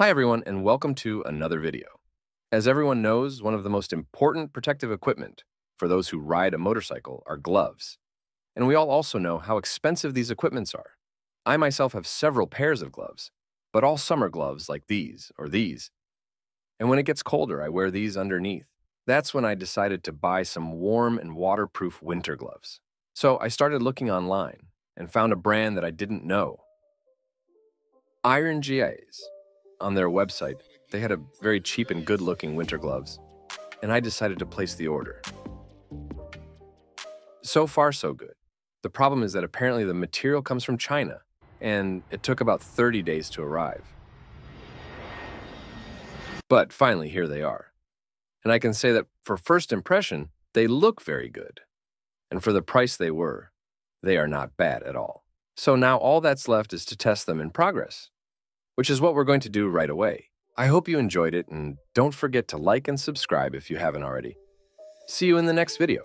Hi everyone and welcome to another video. As everyone knows, one of the most important protective equipment for those who ride a motorcycle are gloves. And we all also know how expensive these equipments are. I myself have several pairs of gloves, but all summer gloves like these or these. And when it gets colder, I wear these underneath. That's when I decided to buy some warm and waterproof winter gloves. So I started looking online and found a brand that I didn't know. Iron GAs on their website, they had a very cheap and good looking winter gloves, and I decided to place the order. So far, so good. The problem is that apparently the material comes from China, and it took about 30 days to arrive. But finally, here they are. And I can say that for first impression, they look very good. And for the price they were, they are not bad at all. So now all that's left is to test them in progress which is what we're going to do right away. I hope you enjoyed it, and don't forget to like and subscribe if you haven't already. See you in the next video.